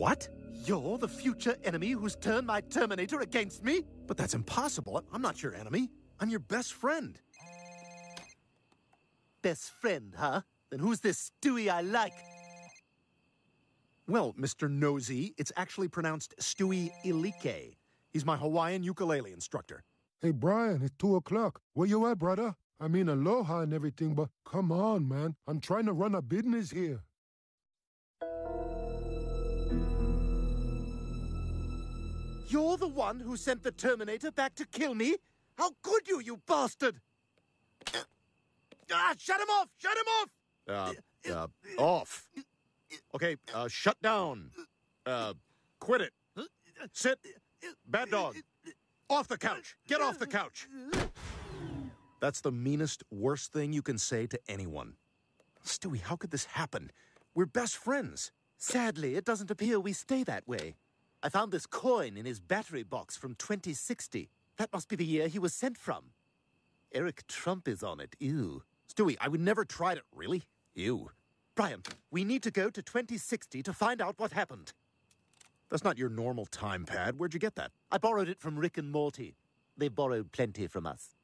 What? You're the future enemy who's turned my Terminator against me? But that's impossible. I'm not your enemy. I'm your best friend. Best friend, huh? Then who's this Stewie I like? Well, Mr. Nosy, it's actually pronounced Stewie Ilike. He's my Hawaiian ukulele instructor. Hey, Brian, it's 2 o'clock. Where you at, brother? I mean, aloha and everything, but come on, man. I'm trying to run a business here. You're the one who sent the Terminator back to kill me? How could you, you bastard? Ah, shut him off! Shut him off! Uh, uh, off. Okay, uh, shut down. Uh, quit it. Sit. Bad dog. Off the couch. Get off the couch. That's the meanest, worst thing you can say to anyone. Stewie, how could this happen? We're best friends. Sadly, it doesn't appear we stay that way. I found this coin in his battery box from 2060. That must be the year he was sent from. Eric Trump is on it. Ew. Stewie, I would never try to. Really? Ew. Brian, we need to go to 2060 to find out what happened. That's not your normal time pad. Where'd you get that? I borrowed it from Rick and Morty. They borrowed plenty from us.